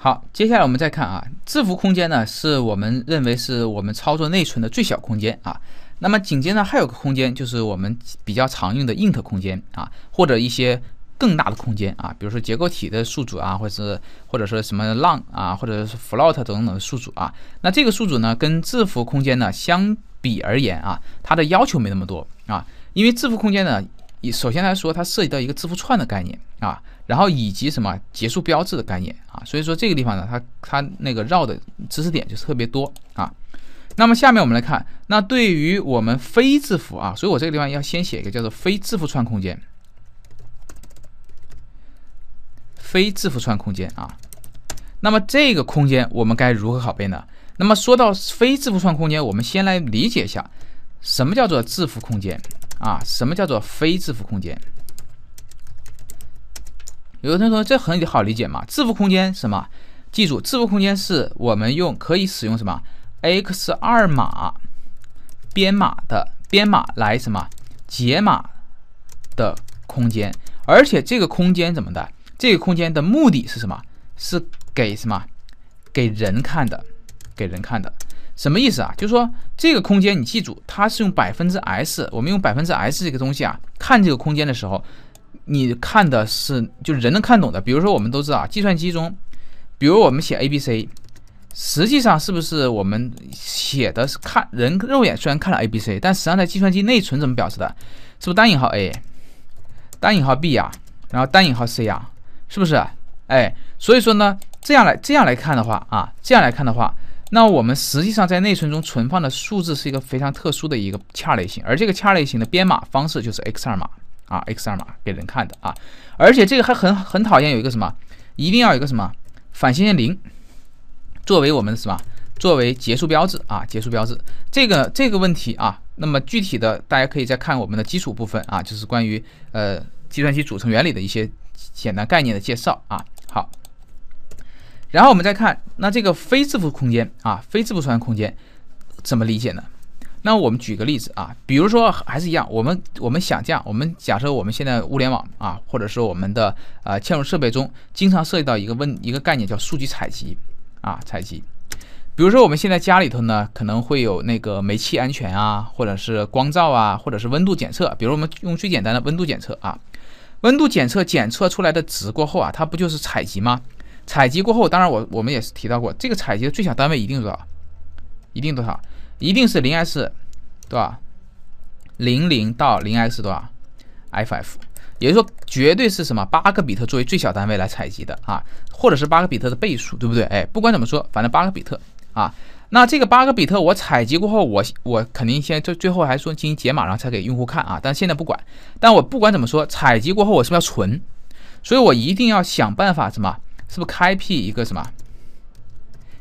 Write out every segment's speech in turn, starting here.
好，接下来我们再看啊，字符空间呢，是我们认为是我们操作内存的最小空间啊。那么紧接着还有个空间，就是我们比较常用的 int 空间啊，或者一些更大的空间啊，比如说结构体的数组啊，或者是或者说什么 long 啊，或者是 float 等等的数组啊。那这个数组呢，跟字符空间呢相比而言啊，它的要求没那么多啊，因为字符空间呢。以首先来说，它涉及到一个字符串的概念啊，然后以及什么结束标志的概念啊，所以说这个地方呢，它它那个绕的知识点就是特别多啊。那么下面我们来看，那对于我们非字符啊，所以我这个地方要先写一个叫做非字符串空间，非字符串空间啊。那么这个空间我们该如何拷贝呢？那么说到非字符串空间，我们先来理解一下什么叫做字符空间。啊，什么叫做非字符空间？有的同学说这很好理解嘛，字符空间什么？记住，字符空间是我们用可以使用什么 X 二码编码的编码来什么解码的空间，而且这个空间怎么的？这个空间的目的是什么？是给什么？给人看的，给人看的。什么意思啊？就是说这个空间，你记住，它是用百分之 s，我们用百分之 s 这个东西啊，看这个空间的时候，你看的是就人能看懂的。比如说，我们都知道计算机中，比如我们写 a b c，实际上是不是我们写的是看人肉眼虽然看了 a b c，但实际上在计算机内存怎么表示的？是不是单引号 a，单引号 b 啊，然后单引号 c 啊，是不是？哎，所以说呢，这样来这样来看的话啊，这样来看的话。那我们实际上在内存中存放的数字是一个非常特殊的一个 char 类型，而这个 char 类型的编码方式就是 X2 码啊，X2 码给人看的啊，而且这个还很很讨厌有一个什么，一定要有一个什么反斜线零作为我们的什么，作为结束标志啊，结束标志。这个这个问题啊，那么具体的大家可以再看我们的基础部分啊，就是关于呃计算机组成原理的一些简单概念的介绍啊。好。然后我们再看，那这个非字符空间啊，非字符空间怎么理解呢？那我们举个例子啊，比如说还是一样，我们我们想象，我们假设我们现在物联网啊，或者是我们的呃嵌入设备中，经常涉及到一个问一个概念叫数据采集啊，采集。比如说我们现在家里头呢，可能会有那个煤气安全啊，或者是光照啊，或者是温度检测。比如我们用最简单的温度检测啊，温度检测检测出来的值过后啊，它不就是采集吗？采集过后，当然我我们也是提到过，这个采集的最小单位一定多少，一定多少，一定是零 s 对吧？零零到零 x 多少？ff，也就是说绝对是什么八个比特作为最小单位来采集的啊，或者是八个比特的倍数，对不对？哎，不管怎么说，反正八个比特啊。那这个八个比特我采集过后，我我肯定先最最后还说进行解码，然后才给用户看啊。但现在不管，但我不管怎么说，采集过后我是不是要存，所以我一定要想办法什么。是不是开辟一个什么？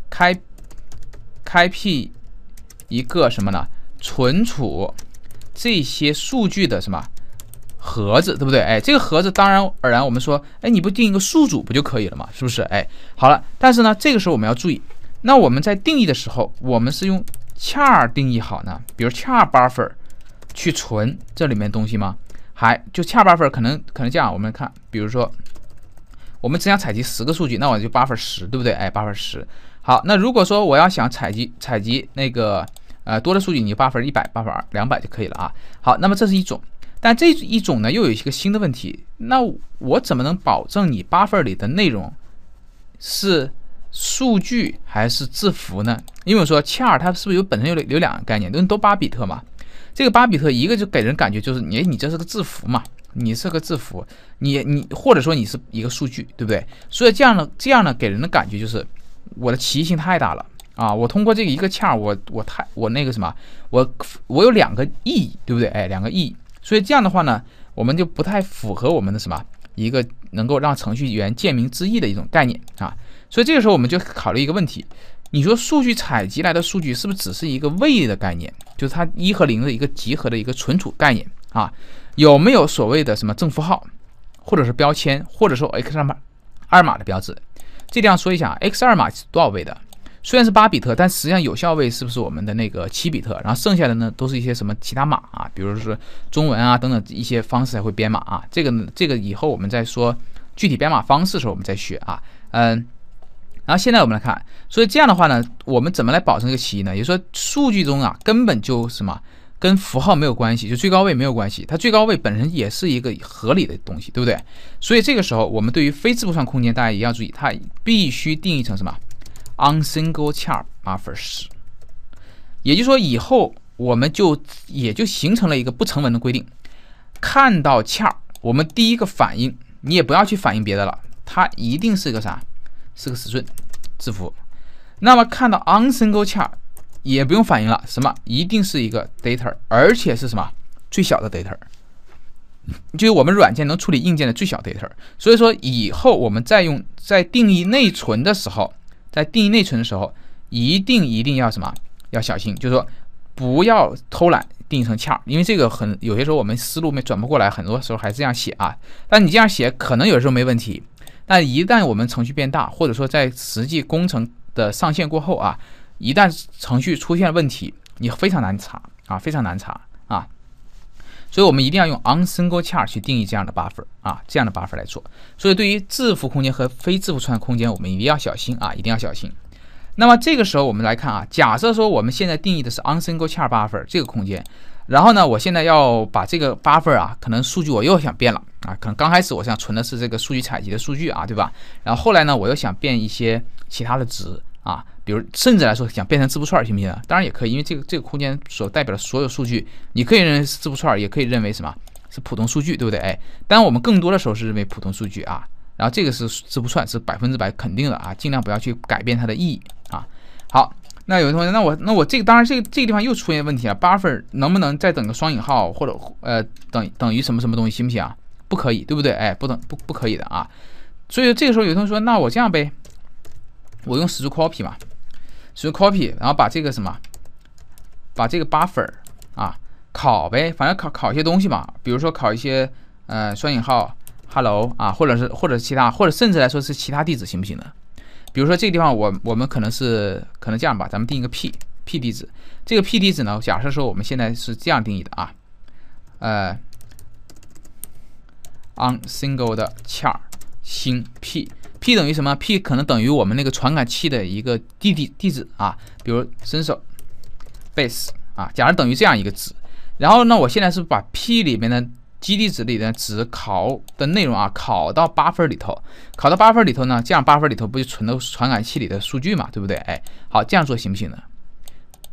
开开辟一个什么呢？存储这些数据的什么盒子，对不对？哎，这个盒子当然而然，我们说，哎，你不定一个数组不就可以了嘛？是不是？哎，好了，但是呢，这个时候我们要注意，那我们在定义的时候，我们是用 char 定义好呢？比如 char buffer 去存这里面东西吗？还就 char buffer 可能可能这样，我们看，比如说。我们只想采集十个数据，那我就八分十，对不对？哎，八分十。好，那如果说我要想采集采集那个呃多的数据，你就八分一百、八百、两百就可以了啊。好，那么这是一种，但这一种呢又有一个新的问题，那我怎么能保证你八份里的内容是数据还是字符呢？因为我说，恰尔它是不是有本身有有两个概念，都都八比特嘛？这个八比特一个就给人感觉就是，哎，你这是个字符嘛？你是个字符，你你或者说你是一个数据，对不对？所以这样的这样呢，给人的感觉就是我的歧义性太大了啊！我通过这一个“恰”，我我太我那个什么，我我有两个意义，对不对？哎，两个意义。所以这样的话呢，我们就不太符合我们的什么一个能够让程序员见明知义的一种概念啊。所以这个时候我们就考虑一个问题：你说数据采集来的数据是不是只是一个位的概念？就是它一和零的一个集合的一个存储概念啊？有没有所谓的什么正负号，或者是标签，或者说 X 二码的标志？这地方说一下，X 二码是多少位的？虽然是八比特，但实际上有效位是不是我们的那个七比特？然后剩下的呢，都是一些什么其他码啊？比如说中文啊等等一些方式才会编码啊。这个这个以后我们再说具体编码方式的时候我们再学啊。嗯，然后现在我们来看，所以这样的话呢，我们怎么来保证这个奇呢？也就是说，数据中啊根本就什么？跟符号没有关系，就最高位没有关系，它最高位本身也是一个合理的东西，对不对？所以这个时候，我们对于非字符串空间，大家一定要注意，它必须定义成什么？On single char buffers。也就是说，以后我们就也就形成了一个不成文的规定，看到 char，我们第一个反应，你也不要去反应别的了，它一定是个啥？是个尺寸字符。那么看到 On single char。也不用反映了，什么一定是一个 data，而且是什么最小的 data，就是我们软件能处理硬件的最小 data。所以说以后我们再用，在定义内存的时候，在定义内存的时候，一定一定要什么要小心，就是说不要偷懒定义成恰，因为这个很有些时候我们思路没转不过来，很多时候还这样写啊。但你这样写可能有时候没问题，但一旦我们程序变大，或者说在实际工程的上线过后啊。一旦程序出现问题，你非常难查啊，非常难查啊，所以我们一定要用 u n s i n g l e char 去定义这样的 buffer 啊，这样的 buffer 来做。所以对于字符空间和非字符串空间，我们一定要小心啊，一定要小心。那么这个时候我们来看啊，假设说我们现在定义的是 u n s i n g l e char buffer 这个空间，然后呢，我现在要把这个 buffer 啊，可能数据我又想变了啊，可能刚开始我想存的是这个数据采集的数据啊，对吧？然后后来呢，我又想变一些其他的值啊。比如，甚至来说，想变成字符串行不行啊？当然也可以，因为这个这个空间所代表的所有数据，你可以认为是字符串，也可以认为什么，是普通数据，对不对？哎，当然我们更多的时候是认为普通数据啊。然后这个是字符串，是百分之百肯定的啊，尽量不要去改变它的意义啊。好，那有的同学，那我那我这个，当然这个这个地方又出现问题了，八 r 能不能再等个双引号或者呃等等于什么什么东西行不行啊？不可以，对不对？哎，不能不不可以的啊。所以这个时候有同学说，那我这样呗，我用字符 copy 嘛。使用 copy，然后把这个什么，把这个 buffer 啊考呗，反正考考一些东西嘛。比如说考一些呃双引号 hello 啊，或者是或者是其他，或者甚至来说是其他地址行不行呢？比如说这个地方我我们可能是可能这样吧，咱们定一个 p p 地址。这个 p 地址呢，假设说我们现在是这样定义的啊，呃，on single 的 char 星 p。P 等于什么？P 可能等于我们那个传感器的一个地地地址啊，比如 sensor base 啊。假如等于这样一个值，然后呢，我现在是把 P 里面的基地址里的值考的内容啊，考到八分里头，考到八分里头呢，这样八分里头不就存到传感器里的数据嘛，对不对？哎，好，这样做行不行呢？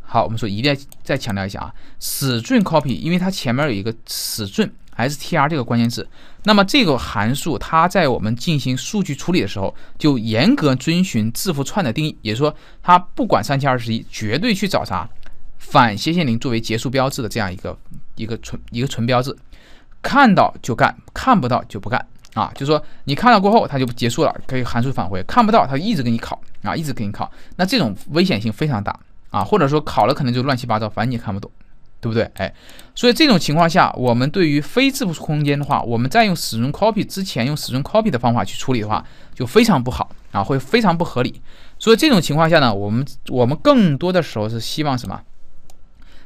好，我们说一定要再强调一下啊，string copy，因为它前面有一个尺寸。str 这个关键字，那么这个函数它在我们进行数据处理的时候，就严格遵循字符串的定义，也说它不管三七二十一，绝对去找啥反斜线零作为结束标志的这样一个一个纯一个纯标志，看到就干，看不到就不干啊，就说你看到过后它就结束了，可以函数返回，看不到它一直给你考啊，一直给你考，那这种危险性非常大啊，或者说考了可能就乱七八糟，反正你也看不懂。对不对？哎，所以这种情况下，我们对于非字符空间的话，我们在用始终 copy 之前用始终 copy 的方法去处理的话，就非常不好啊，会非常不合理。所以这种情况下呢，我们我们更多的时候是希望什么？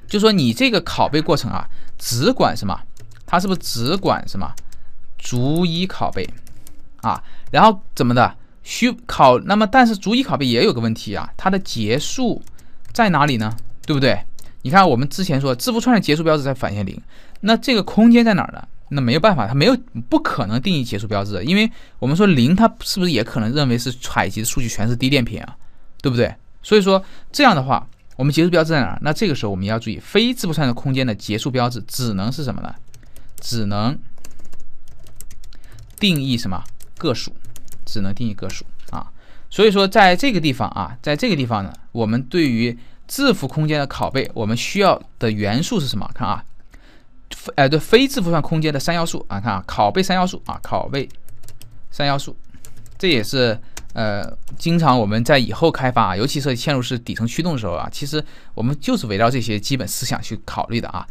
就说你这个拷贝过程啊，只管什么？它是不是只管什么？逐一拷贝啊？然后怎么的？需拷？那么但是逐一拷贝也有个问题啊，它的结束在哪里呢？对不对？你看，我们之前说字符串的结束标志在反斜零，那这个空间在哪儿呢？那没有办法，它没有不可能定义结束标志，因为我们说零，它是不是也可能认为是采集的数据全是低电平啊？对不对？所以说这样的话，我们结束标志在哪儿？那这个时候我们要注意，非字符串的空间的结束标志只能是什么呢？只能定义什么个数？只能定义个数啊。所以说在这个地方啊，在这个地方呢，我们对于。字符空间的拷贝，我们需要的元素是什么？看啊，哎，对，非字符串空间的三要素啊，看啊，拷贝三要素啊，拷贝三要素，这也是呃，经常我们在以后开发，啊，尤其是嵌入式底层驱动的时候啊，其实我们就是围绕这些基本思想去考虑的啊。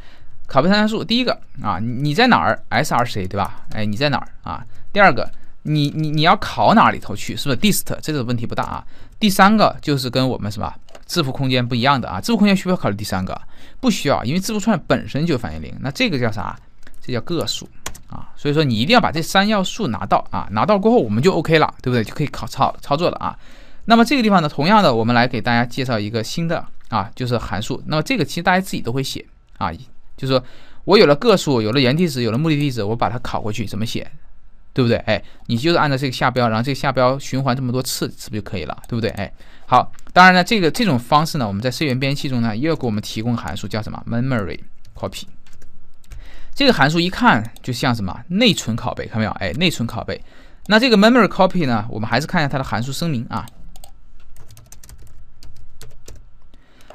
拷贝三要素，第一个啊，你在哪儿？src 对吧？哎，你在哪儿啊？第二个，你你你要拷哪里头去？是不是 dist？这个问题不大啊。第三个就是跟我们什么？字符空间不一样的啊，字符空间需不需要考虑第三个，不需要，因为字符串本身就反应零，那这个叫啥？这叫个数啊，所以说你一定要把这三要素拿到啊，拿到过后我们就 OK 了，对不对？就可以考操操作了啊。那么这个地方呢，同样的，我们来给大家介绍一个新的啊，就是函数。那么这个其实大家自己都会写啊，就是说我有了个数，有了原地址，有了目的地址，我把它拷过去，怎么写？对不对？哎，你就是按照这个下标，然后这个下标循环这么多次，是不是就可以了？对不对？哎。好，当然呢，这个这种方式呢，我们在 C 源编译中呢，又给我们提供函数叫什么？memory copy。这个函数一看就像什么？内存拷贝，看到没有？哎，内存拷贝。那这个 memory copy 呢，我们还是看一下它的函数声明啊。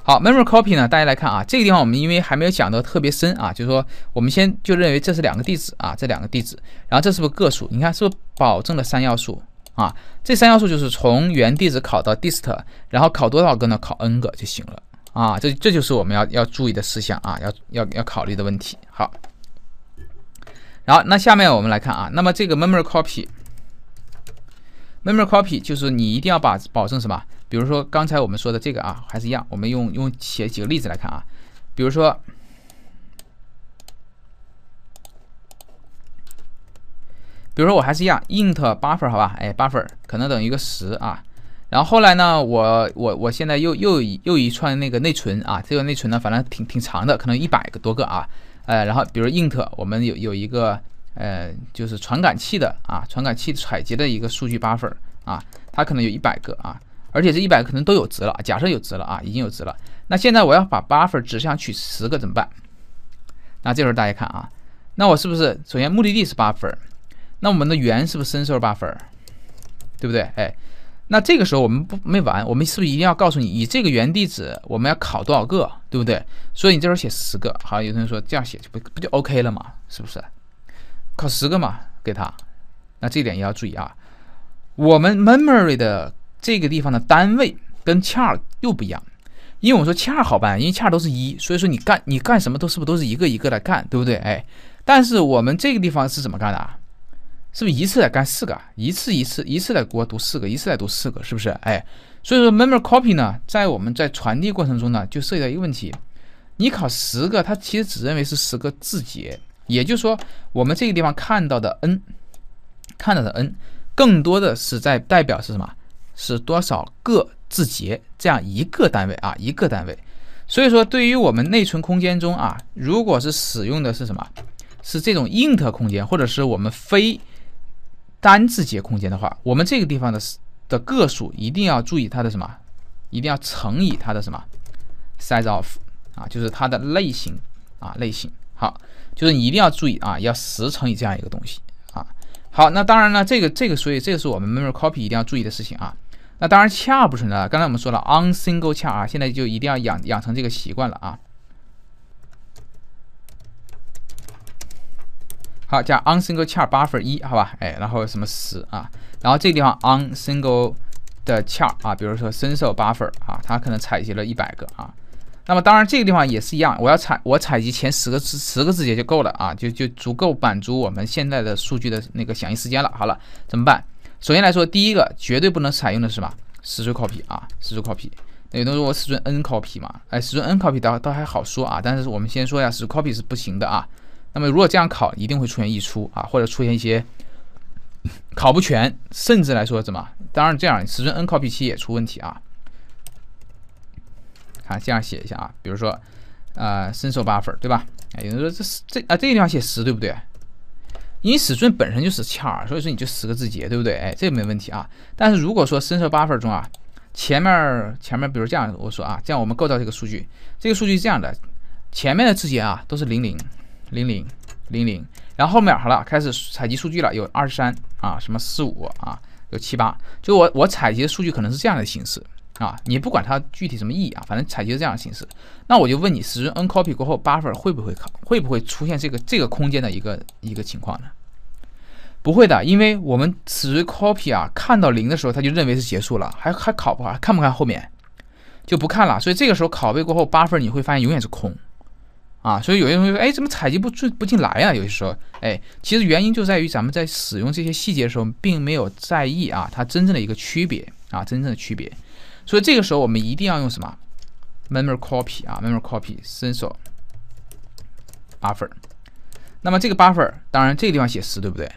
好，memory copy 呢，大家来看啊，这个地方我们因为还没有讲的特别深啊，就是说我们先就认为这是两个地址啊，这两个地址，然后这是不是个数？你看是不是保证了三要素？啊，这三要素就是从原地址考到 dist，然后考多少个呢？考 n 个就行了啊。这这就是我们要要注意的事项啊，要要要考虑的问题。好，然后那下面我们来看啊，那么这个 memory copy，memory copy 就是你一定要把保证什么？比如说刚才我们说的这个啊，还是一样，我们用用写几个例子来看啊，比如说。比如说，我还是一样，int buffer 好吧？哎，buffer 可能等于一个十啊。然后后来呢，我我我现在又又又一串那个内存啊，这个内存呢，反正挺挺长的，可能一百个多个啊。呃，然后比如 int，我们有有一个呃，就是传感器的啊，传感器采集的一个数据 buffer 啊，它可能有一百个啊，而且这一百个可能都有值了，假设有值了啊，已经有值了。那现在我要把 buffer 只想取十个怎么办？那这时候大家看啊，那我是不是首先目的地是 buffer？那我们的源是不是 s e n buffer，对不对？哎，那这个时候我们不没完，我们是不是一定要告诉你，以这个原地址我们要考多少个，对不对？所以你这会儿写十个，好，有同学说这样写就不不就 OK 了吗？是不是？考十个嘛，给他。那这点也要注意啊。我们 memory 的这个地方的单位跟 char 又不一样，因为我说 char 好办，因为 char 都是一，所以说你干你干什么都是不是都是一个一个的干，对不对？哎，但是我们这个地方是怎么干的啊？是不是一次得干四个啊？一次一次一次得给我读四个，一次得读四个，是不是？哎，所以说 memory copy 呢，在我们在传递过程中呢，就涉及到一个问题：你考十个，它其实只认为是十个字节，也就是说，我们这个地方看到的 n，看到的 n，更多的是在代表是什么？是多少个字节这样一个单位啊，一个单位。所以说，对于我们内存空间中啊，如果是使用的是什么，是这种 int 空间，或者是我们非。单字节空间的话，我们这个地方的的个数一定要注意它的什么？一定要乘以它的什么？size of 啊，就是它的类型啊，类型。好，就是你一定要注意啊，要十乘以这样一个东西啊。好，那当然了，这个这个，所以这个是我们 memory copy 一定要注意的事情啊。那当然 char 不存在了，刚才我们说了 on single char，现在就一定要养养成这个习惯了啊。好，加 on single char 八分一，好吧，哎，然后什么十啊，然后这个地方 on single 的 char 啊，比如说 sensor f f 八分啊，它可能采集了一百个啊，那么当然这个地方也是一样，我要采我采集前十个字十个字节就够了啊，就就足够满足我们现在的数据的那个响应时间了。好了，怎么办？首先来说，第一个绝对不能采用的是什么？实时 copy 啊，实时 copy。那有同学说我时准 n copy 嘛，哎，时准 n copy 倒倒还好说啊，但是我们先说一下时 copy 是不行的啊。那么，如果这样考，一定会出现溢出啊，或者出现一些考不全，甚至来说怎么？当然，这样尺寸 n copy 七也出问题啊。看这样写一下啊，比如说，呃，伸 f 八份 r 对吧？哎，有人说这这啊这个地方写十对不对？因为尺寸本身就是恰儿，所以说你就十个字节，对不对？哎，这个没问题啊。但是如果说伸 f 八份 r 中啊，前面前面比如这样，我说啊，这样我们构造这个数据，这个数据是这样的，前面的字节啊都是零零。零零零零，然后后面好了，开始采集数据了，有二三啊，什么四五啊，有七八，就我我采集的数据可能是这样的形式啊，你不管它具体什么意义啊，反正采集是这样的形式。那我就问你，此 u n copy 过后，buffer 会不会考，会不会出现这个这个空间的一个一个情况呢？不会的，因为我们此时 copy 啊，看到零的时候，它就认为是结束了，还还考不还看不看后面，就不看了。所以这个时候拷贝过后，八份你会发现永远是空。啊，所以有些同学说，哎，怎么采集不进不进来啊？有些时候，哎，其实原因就在于咱们在使用这些细节的时候，并没有在意啊，它真正的一个区别啊，真正的区别。所以这个时候，我们一定要用什么？Memory copy 啊，Memory copy sensor，buffer。那么这个 buffer，当然这个地方写十，对不对？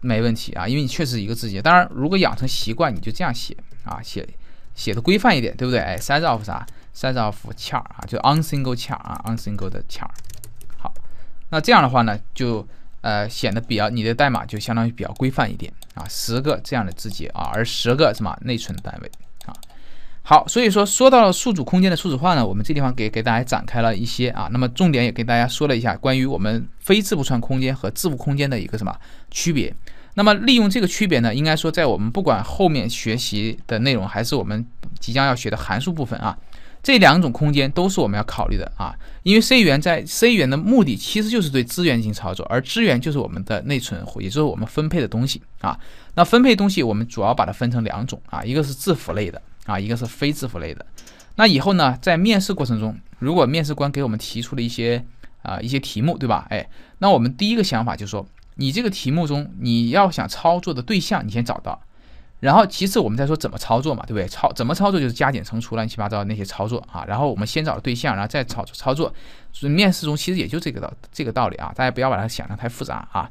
没问题啊，因为你确实一个字节。当然，如果养成习惯，你就这样写啊，写写的规范一点，对不对？哎，size of 啥？三十二伏 char 啊，就 o n s i n g l e char 啊 o n s i n g l e 的 char。好，那这样的话呢，就呃显得比较你的代码就相当于比较规范一点啊。十个这样的字节啊，而十个什么内存单位啊。好，所以说说到了数组空间的数字化呢，我们这地方给给大家展开了一些啊。那么重点也给大家说了一下关于我们非字符串空间和字符空间的一个什么区别。那么利用这个区别呢，应该说在我们不管后面学习的内容，还是我们即将要学的函数部分啊。这两种空间都是我们要考虑的啊，因为 C 语言在 C 语言的目的其实就是对资源进行操作，而资源就是我们的内存，也就是我们分配的东西啊。那分配东西，我们主要把它分成两种啊，一个是字符类的啊，一个是非字符类的。那以后呢，在面试过程中，如果面试官给我们提出了一些啊一些题目，对吧？哎，那我们第一个想法就是说，你这个题目中你要想操作的对象，你先找到。然后，其次我们再说怎么操作嘛，对不对？操怎么操作就是加减乘除乱七八糟那些操作啊。然后我们先找对象，然后再操操作。所以面试中其实也就这个道这个道理啊，大家不要把它想的太复杂啊。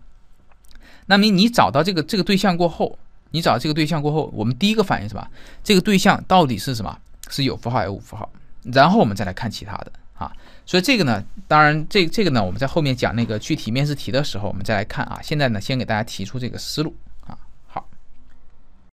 那么你找到这个这个对象过后，你找这个对象过后，我们第一个反应是么？这个对象到底是什么？是有符号还是无符号？然后我们再来看其他的啊。所以这个呢，当然这这个呢，我们在后面讲那个具体面试题的时候，我们再来看啊。现在呢，先给大家提出这个思路。